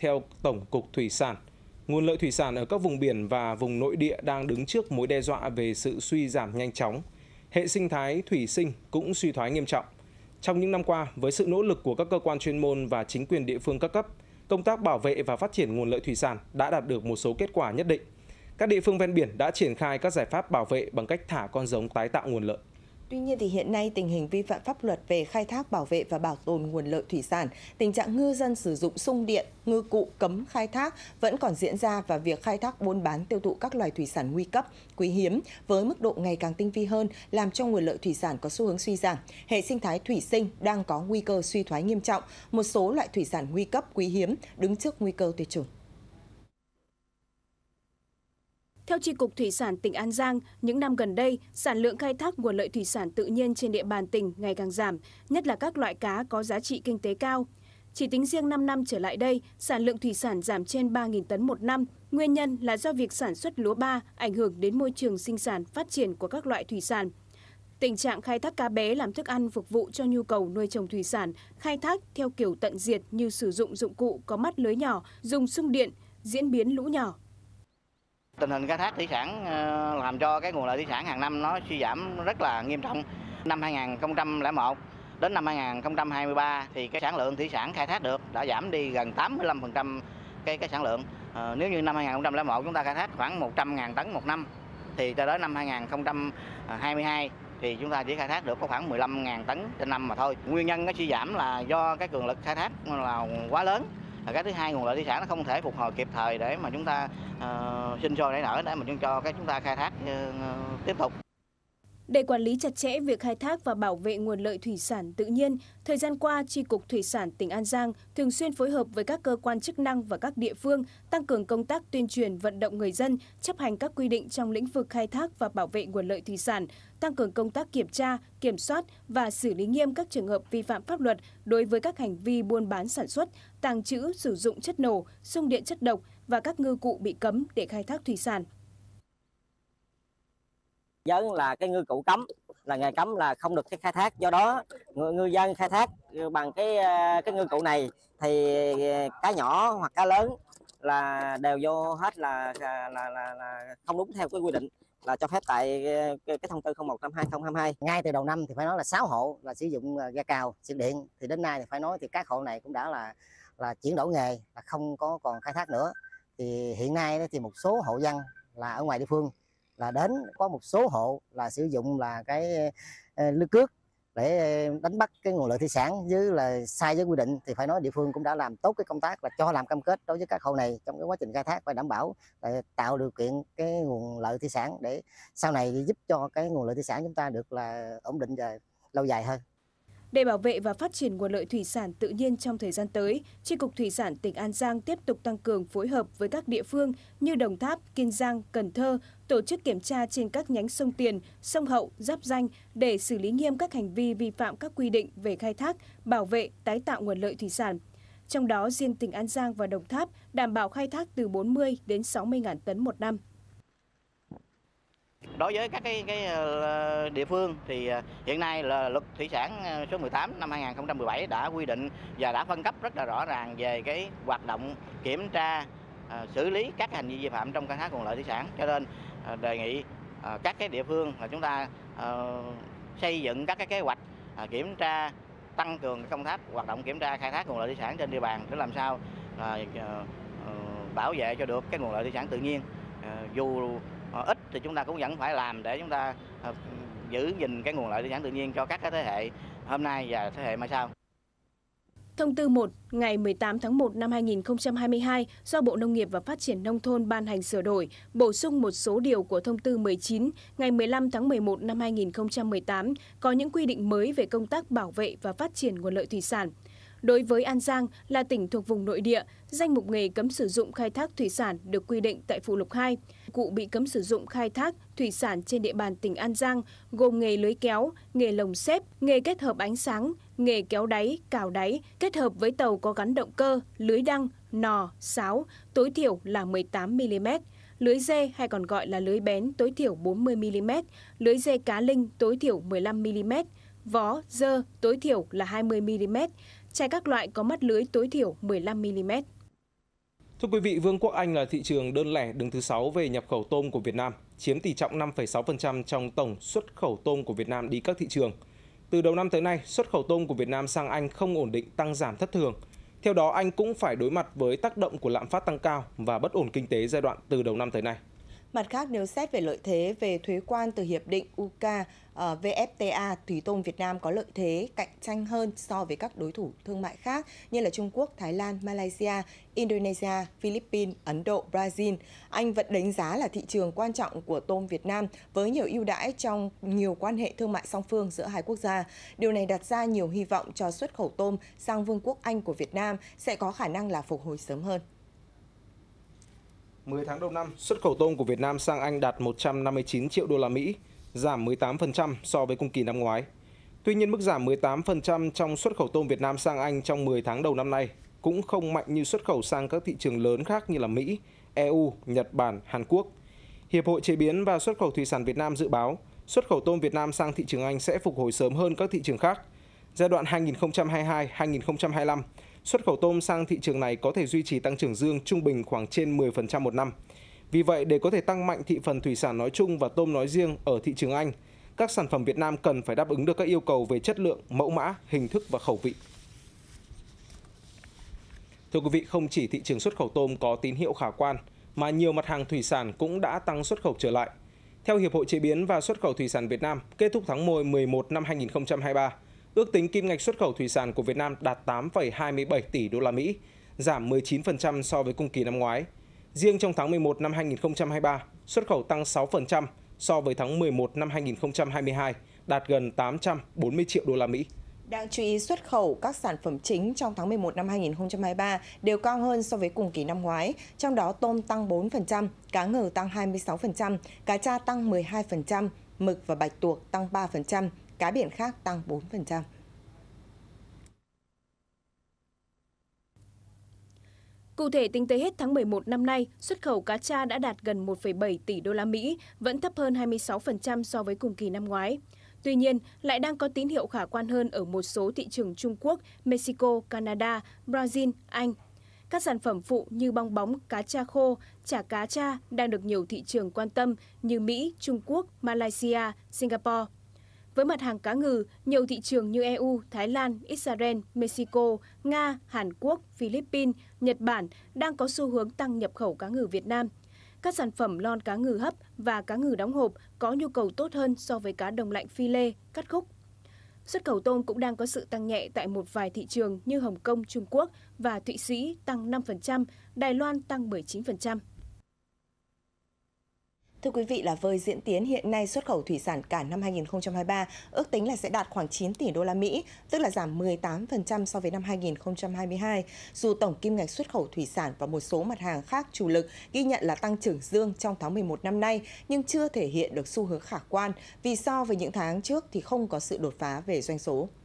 Theo Tổng cục Thủy sản, nguồn lợi thủy sản ở các vùng biển và vùng nội địa đang đứng trước mối đe dọa về sự suy giảm nhanh chóng. Hệ sinh thái thủy sinh cũng suy thoái nghiêm trọng. Trong những năm qua, với sự nỗ lực của các cơ quan chuyên môn và chính quyền địa phương các cấp, công tác bảo vệ và phát triển nguồn lợi thủy sản đã đạt được một số kết quả nhất định. Các địa phương ven biển đã triển khai các giải pháp bảo vệ bằng cách thả con giống tái tạo nguồn lợi. Tuy nhiên thì hiện nay tình hình vi phạm pháp luật về khai thác, bảo vệ và bảo tồn nguồn lợi thủy sản, tình trạng ngư dân sử dụng sung điện, ngư cụ cấm khai thác vẫn còn diễn ra và việc khai thác buôn bán tiêu thụ các loài thủy sản nguy cấp, quý hiếm với mức độ ngày càng tinh vi hơn làm cho nguồn lợi thủy sản có xu hướng suy giảm. Hệ sinh thái thủy sinh đang có nguy cơ suy thoái nghiêm trọng, một số loại thủy sản nguy cấp, quý hiếm đứng trước nguy cơ tuyệt chủng. Theo Tri Cục Thủy sản tỉnh An Giang, những năm gần đây, sản lượng khai thác nguồn lợi thủy sản tự nhiên trên địa bàn tỉnh ngày càng giảm, nhất là các loại cá có giá trị kinh tế cao. Chỉ tính riêng 5 năm trở lại đây, sản lượng thủy sản giảm trên 3.000 tấn một năm. Nguyên nhân là do việc sản xuất lúa ba ảnh hưởng đến môi trường sinh sản phát triển của các loại thủy sản. Tình trạng khai thác cá bé làm thức ăn phục vụ cho nhu cầu nuôi trồng thủy sản, khai thác theo kiểu tận diệt như sử dụng dụng cụ có mắt lưới nhỏ, dùng sung điện, diễn biến lũ nhỏ, tình hình khai thác thủy sản ờ, làm cho cái nguồn lợi thủy sản hàng năm nó suy giảm rất là nghiêm trọng. Năm 2001 đến năm 2023 thì cái sản lượng thủy sản khai thác được đã giảm đi gần 85% cái cái sản lượng. Ờ, nếu như năm 2001 chúng ta khai thác khoảng 100.000 tấn một năm thì cho đến năm 2022 thì chúng ta chỉ khai thác được có khoảng 15.000 tấn trên năm mà thôi. Nguyên nhân cái suy giảm là do cái cường lực khai thác là quá lớn cái thứ hai nguồn lợi thủy sản nó không thể phục hồi kịp thời để mà chúng ta ờ, sinh sôi nảy nở để mà cho cái chúng ta khai thác ờ, tiếp tục để quản lý chặt chẽ việc khai thác và bảo vệ nguồn lợi thủy sản tự nhiên, thời gian qua, Tri Cục Thủy sản tỉnh An Giang thường xuyên phối hợp với các cơ quan chức năng và các địa phương tăng cường công tác tuyên truyền vận động người dân chấp hành các quy định trong lĩnh vực khai thác và bảo vệ nguồn lợi thủy sản, tăng cường công tác kiểm tra, kiểm soát và xử lý nghiêm các trường hợp vi phạm pháp luật đối với các hành vi buôn bán sản xuất, tàng trữ, sử dụng chất nổ, xung điện chất độc và các ngư cụ bị cấm để khai thác thủy sản chớn là cái ngư cụ cấm là nghề cấm là không được cái khai thác do đó ngư, ngư dân khai thác bằng cái cái ngư cụ này thì cá nhỏ hoặc cá lớn là đều vô hết là là là, là, là không đúng theo cái quy định là cho phép tại cái, thông tư 01 năm 2022. Ngay từ đầu năm thì phải nói là 6 hộ là sử dụng à, ga cào, xịt điện thì đến nay thì phải nói thì các hộ này cũng đã là là chuyển đổi nghề là không có còn khai thác nữa. Thì hiện nay thì một số hộ dân là ở ngoài địa phương là đến có một số hộ là sử dụng là cái lưới cước để đánh bắt cái nguồn lợi thủy sản với là sai với quy định thì phải nói địa phương cũng đã làm tốt cái công tác là cho làm cam kết đối với các hộ này trong cái quá trình khai thác và đảm bảo để ờ, tạo điều kiện cái nguồn lợi thủy sản để sau này giúp cho cái nguồn lợi thủy sản chúng ta được là ổn định và lâu dài hơn để bảo vệ và phát triển nguồn lợi thủy sản tự nhiên trong thời gian tới, Tri Cục Thủy sản tỉnh An Giang tiếp tục tăng cường phối hợp với các địa phương như Đồng Tháp, Kiên Giang, Cần Thơ, tổ chức kiểm tra trên các nhánh sông Tiền, sông Hậu, Giáp Danh để xử lý nghiêm các hành vi vi phạm các quy định về khai thác, bảo vệ, tái tạo nguồn lợi thủy sản. Trong đó, riêng tỉnh An Giang và Đồng Tháp đảm bảo khai thác từ 40 đến 60 ngàn tấn một năm. Đối với các cái, cái ờ, địa phương thì ờ, hiện nay là luật thủy sản ờ, số 18 năm 2017 đã quy định và đã phân cấp rất là rõ ràng về cái hoạt động kiểm tra xử lý các hành vi vi phạm trong khai thác nguồn lợi thủy sản cho nên đề nghị các cái địa phương là chúng ta xây dựng các cái kế hoạch kiểm tra tăng cường công tác hoạt động kiểm tra khai thác nguồn lợi thủy sản trên địa bàn để làm sao bảo vệ cho được cái nguồn lợi thủy sản tự nhiên dù Ờ, ít thì chúng ta cũng vẫn phải làm để chúng ta ờ, giữ gìn cái nguồn lợi thủy sản tự nhiên cho các cái thế hệ hôm nay và thế hệ mai sau. Thông tư 1 ngày 18 tháng 1 năm 2022 do Bộ Nông nghiệp và Phát triển Nông thôn ban hành sửa đổi, bổ sung một số điều của Thông tư 19 ngày 15 tháng 11 năm 2018 có những quy định mới về công tác bảo vệ và phát triển nguồn lợi thủy sản. Đối với An Giang là tỉnh thuộc vùng nội địa, danh mục nghề cấm sử dụng khai thác thủy sản được quy định tại phụ lục 2 cụ bị cấm sử dụng khai thác thủy sản trên địa bàn tỉnh An Giang gồm nghề lưới kéo, nghề lồng xếp, nghề kết hợp ánh sáng, nghề kéo đáy, cào đáy, kết hợp với tàu có gắn động cơ, lưới đăng, nò, sáo, tối thiểu là 18mm lưới dê hay còn gọi là lưới bén tối thiểu 40mm, lưới dê cá linh tối thiểu 15mm, vó, dơ tối thiểu là 20mm, chai các loại có mắt lưới tối thiểu 15mm. Thưa quý vị, Vương quốc Anh là thị trường đơn lẻ đứng thứ 6 về nhập khẩu tôm của Việt Nam, chiếm tỷ trọng 5,6% trong tổng xuất khẩu tôm của Việt Nam đi các thị trường. Từ đầu năm tới nay, xuất khẩu tôm của Việt Nam sang Anh không ổn định, tăng giảm thất thường. Theo đó, Anh cũng phải đối mặt với tác động của lạm phát tăng cao và bất ổn kinh tế giai đoạn từ đầu năm tới nay. Mặt khác, nếu xét về lợi thế về thuế quan từ Hiệp định UK ờ, VFTA, thủy tôm Việt Nam có lợi thế cạnh tranh hơn so với các đối thủ thương mại khác như là Trung Quốc, Thái Lan, Malaysia, Indonesia, Philippines, Ấn Độ, Brazil. Anh vẫn đánh giá là thị trường quan trọng của tôm Việt Nam với nhiều ưu đãi trong nhiều quan hệ thương mại song phương giữa hai quốc gia. Điều này đặt ra nhiều hy vọng cho xuất khẩu tôm sang Vương quốc Anh của Việt Nam sẽ có khả năng là phục hồi sớm hơn. 10 tháng đầu năm, xuất khẩu tôm của Việt Nam sang Anh đạt 159 triệu đô la Mỹ, giảm 18% so với cùng kỳ năm ngoái. Tuy nhiên mức giảm 18% trong xuất khẩu tôm Việt Nam sang Anh trong 10 tháng đầu năm nay cũng không mạnh như xuất khẩu sang các thị trường lớn khác như là Mỹ, EU, Nhật Bản, Hàn Quốc. Hiệp hội chế biến và xuất khẩu thủy sản Việt Nam dự báo xuất khẩu tôm Việt Nam sang thị trường Anh sẽ phục hồi sớm hơn các thị trường khác. Giai đoạn 2022-2025, Xuất khẩu tôm sang thị trường này có thể duy trì tăng trưởng dương trung bình khoảng trên 10% một năm. Vì vậy, để có thể tăng mạnh thị phần thủy sản nói chung và tôm nói riêng ở thị trường Anh, các sản phẩm Việt Nam cần phải đáp ứng được các yêu cầu về chất lượng, mẫu mã, hình thức và khẩu vị. Thưa quý vị, không chỉ thị trường xuất khẩu tôm có tín hiệu khả quan, mà nhiều mặt hàng thủy sản cũng đã tăng xuất khẩu trở lại. Theo Hiệp hội Chế biến và Xuất khẩu Thủy sản Việt Nam, kết thúc tháng 10 11 năm 2023, Ước tính kim ngạch xuất khẩu thủy sản của Việt Nam đạt 8,27 tỷ đô la Mỹ, giảm 19% so với cùng kỳ năm ngoái. Riêng trong tháng 11 năm 2023, xuất khẩu tăng 6% so với tháng 11 năm 2022, đạt gần 840 triệu đô la Mỹ. Đáng chú ý xuất khẩu các sản phẩm chính trong tháng 11 năm 2023 đều cao hơn so với cùng kỳ năm ngoái, trong đó tôm tăng 4%, cá ngừ tăng 26%, cá tra tăng 12%, mực và bạch tuộc tăng 3%, cá biển khác tăng 4%. Cụ thể tính tới hết tháng 11 năm nay, xuất khẩu cá tra đã đạt gần 1,7 tỷ đô la Mỹ, vẫn thấp hơn 26% so với cùng kỳ năm ngoái. Tuy nhiên, lại đang có tín hiệu khả quan hơn ở một số thị trường Trung Quốc, Mexico, Canada, Brazil, Anh. Các sản phẩm phụ như bong bóng, cá tra khô, chả cá tra đang được nhiều thị trường quan tâm như Mỹ, Trung Quốc, Malaysia, Singapore. Với mặt hàng cá ngừ, nhiều thị trường như EU, Thái Lan, Israel, Mexico, Nga, Hàn Quốc, Philippines, Nhật Bản đang có xu hướng tăng nhập khẩu cá ngừ Việt Nam. Các sản phẩm lon cá ngừ hấp và cá ngừ đóng hộp có nhu cầu tốt hơn so với cá đông lạnh phi lê, cắt khúc. Xuất khẩu tôm cũng đang có sự tăng nhẹ tại một vài thị trường như Hồng Kông, Trung Quốc và Thụy Sĩ tăng 5%, Đài Loan tăng 19%. Thưa quý vị là với diễn tiến hiện nay xuất khẩu thủy sản cả năm 2023 ước tính là sẽ đạt khoảng 9 tỷ đô la Mỹ, tức là giảm 18% so với năm 2022. Dù tổng kim ngạch xuất khẩu thủy sản và một số mặt hàng khác chủ lực ghi nhận là tăng trưởng dương trong tháng 11 năm nay nhưng chưa thể hiện được xu hướng khả quan vì so với những tháng trước thì không có sự đột phá về doanh số.